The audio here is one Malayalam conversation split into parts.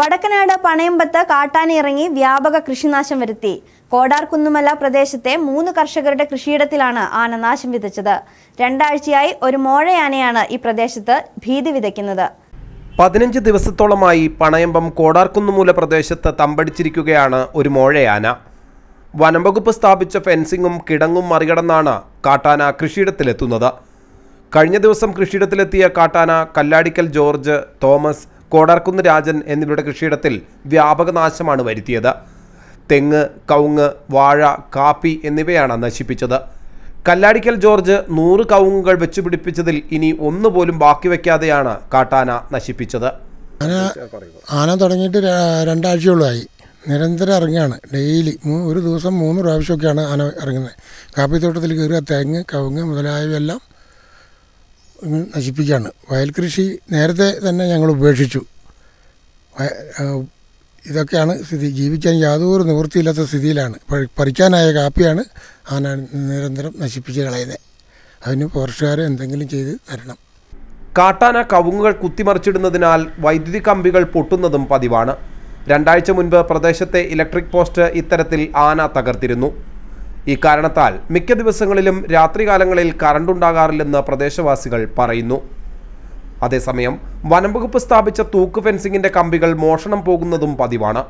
വടക്കനാട് പണയമ്പത്ത് കാട്ടാനിറങ്ങി വ്യാപക കൃഷിനാശം വരുത്തി കോടാർ കുന്നുമല പ്രദേശത്തെ മൂന്ന് കർഷകരുടെ കൃഷിയിടത്തിലാണ് ആന നാശം വിതച്ചത് രണ്ടാഴ്ചയായി ഒരു മോഴയാനയാണ് ഈ പ്രദേശത്ത് ഭീതി വിതയ്ക്കുന്നത് പതിനഞ്ച് ദിവസത്തോളമായി പണയമ്പം കോടാർകുന്നുമൂല പ്രദേശത്ത് തമ്പടിച്ചിരിക്കുകയാണ് ഒരു മോഴയാന വനംവകുപ്പ് സ്ഥാപിച്ച ഫെൻസിങ്ങും കിടങ്ങും മറികടന്നാണ് കാട്ടാന കൃഷിയിടത്തിലെത്തുന്നത് കഴിഞ്ഞ ദിവസം കൃഷിയിടത്തിലെത്തിയ കാട്ടാന കല്ലാടിക്കൽ ജോർജ് തോമസ് കോടാർക്കുന്ന് രാജൻ എന്നിവരുടെ കൃഷിയിടത്തിൽ വ്യാപക നാശമാണ് വരുത്തിയത് തെങ്ങ് കവുങ്ങ് വാഴ കാപ്പി എന്നിവയാണ് നശിപ്പിച്ചത് കല്ലാടിക്കൽ ജോർജ് നൂറ് കവുങ്ങുകൾ വെച്ചുപിടിപ്പിച്ചതിൽ ഇനി ഒന്നുപോലും ബാക്കി വയ്ക്കാതെയാണ് കാട്ടാന നശിപ്പിച്ചത് ആന ആന തുടങ്ങിയിട്ട് രണ്ടാഴ്ചയോളമായി നിരന്തരം ഇറങ്ങിയാണ് ഡെയിലി ഒരു ദിവസം മൂന്ന് പ്രാവശ്യമൊക്കെയാണ് ആന ഇറങ്ങുന്നത് കാപ്പിത്തോട്ടത്തിൽ കയറുക തെങ്ങ് കവുങ്ങ് മുതലായവയെല്ലാം നശിപ്പിക്കുകയാണ് വയൽ കൃഷി നേരത്തെ തന്നെ ഞങ്ങൾ ഉപേക്ഷിച്ചു ഇതൊക്കെയാണ് സ്ഥിതി ജീവിക്കാൻ യാതൊരു നിവൃത്തിയില്ലാത്ത സ്ഥിതിയിലാണ് പറിക്കാനായ കാപ്പിയാണ് ആന നിരന്തരം നശിപ്പിച്ച് കളയുന്നത് അതിന് ഫോറസ്റ്റുകാർ എന്തെങ്കിലും ചെയ്ത് തരണം കാട്ടാന കവുങ്ങുകൾ കുത്തിമറിച്ചിടുന്നതിനാൽ വൈദ്യുതി കമ്പികൾ പൊട്ടുന്നതും പതിവാണ് രണ്ടാഴ്ച മുൻപ് പ്രദേശത്തെ ഇലക്ട്രിക് പോസ്റ്റ് ഇത്തരത്തിൽ ആന തകർത്തിരുന്നു ഇക്കാരണത്താൽ മിക്ക ദിവസങ്ങളിലും രാത്രികാലങ്ങളിൽ കറണ്ടുണ്ടാകാറില്ലെന്ന് പ്രദേശവാസികൾ പറയുന്നു അതേസമയം വനംവകുപ്പ് സ്ഥാപിച്ച തൂക്ക് ഫെൻസിങ്ങിൻ്റെ കമ്പികൾ മോഷണം പോകുന്നതും പതിവാണ്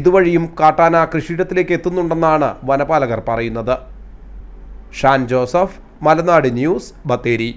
ഇതുവഴിയും കാട്ടാന കൃഷിയിടത്തിലേക്ക് എത്തുന്നുണ്ടെന്നാണ് വനപാലകർ പറയുന്നത് ഷാൻ ജോസഫ് മലനാട് ന്യൂസ് ബത്തേരി